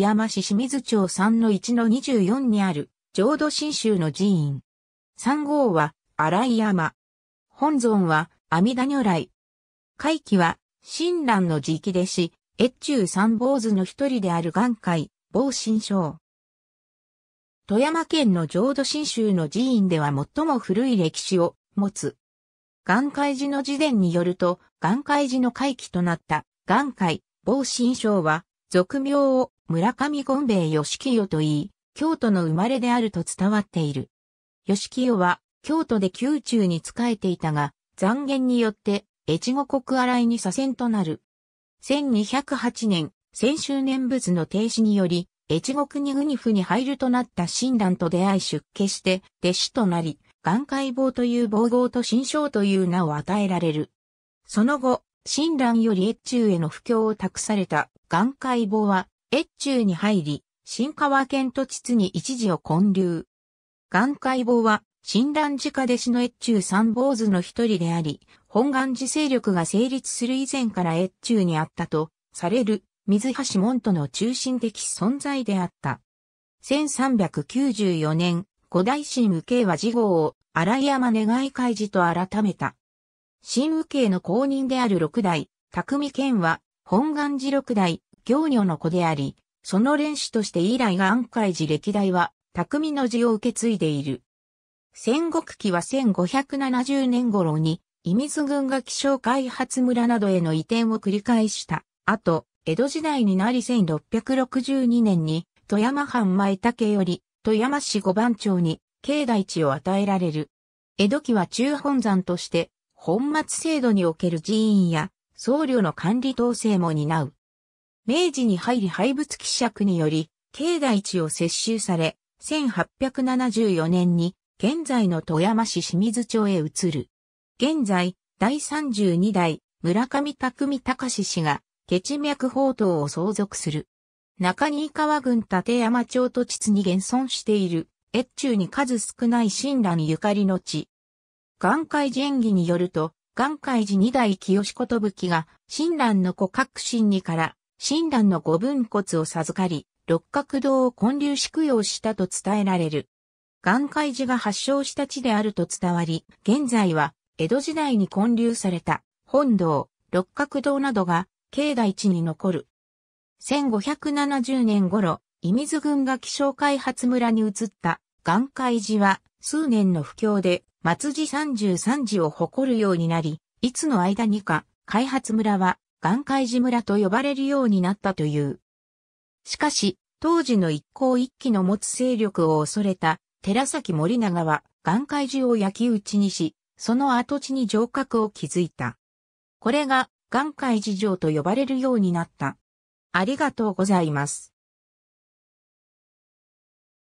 山市清水町3-1-24にある、浄土真宗の寺院。3号は、荒井山。本尊は、阿弥陀如来。会期は、親鸞の直弟子、越中三坊主の一人である眼界、某神章。富山県の浄土真宗の寺院では最も古い歴史を持つ。眼界寺の時点によると、眼界寺の会期となった、眼界、某神章は、俗名を村上権兵衛義清といい、京都の生まれであると伝わっている。義清は、京都で宮中に仕えていたが、残言によって、越後国荒いに左遷となる。1208年、先週年仏の停止により、越後国ニ府に入るとなった親鸞と出会い出家して、弟子となり、眼界坊という坊号と新章という名を与えられる。その後、親鸞より越中への布教を託された眼界坊は、越中に入り、新川県と地に一時を建立。眼海坊は、新蘭寺家弟子の越中三坊主の一人であり、本願寺勢力が成立する以前から越中にあったと、される、水橋門との中心的存在であった。1394年、五大神武慶は事号を荒山願い開示と改めた。神武慶の公認である六代、匠健は、本願寺六代、行女の子であり、その連氏として以来が安海寺歴代は、匠の字を受け継いでいる。戦国期は1570年頃に、伊水軍が気象開発村などへの移転を繰り返した。後、江戸時代になり1662年に、富山藩前竹より、富山市五番町に、境内地を与えられる。江戸期は中本山として、本末制度における寺院や、僧侶の管理統制も担う。明治に入り廃仏希釈により、境内地を接収され、1874年に現在の富山市清水町へ移る。現在、第32代村上匠隆氏が、ケチ脈宝刀を相続する。中新川郡立山町土地に現存している、越中に数少ない親鸞ゆかりの地。眼界寺演技によると、眼界寺二代清子とぶきが、親鸞の古革新にから、神鸞の五分骨を授かり、六角堂を建立宿養したと伝えられる。眼界寺が発祥した地であると伝わり、現在は江戸時代に建立された本堂、六角堂などが境内地に残る。1570年頃、伊水郡が気象開発村に移った眼界寺は数年の不況で松寺33寺を誇るようになり、いつの間にか開発村は岩海寺村と呼ばれるようになったという。しかし、当時の一向一揆の持つ勢力を恐れた寺崎森長は岩海寺を焼き討ちにし、その跡地に城郭を築いた。これが岩海寺城と呼ばれるようになった。ありがとうございます。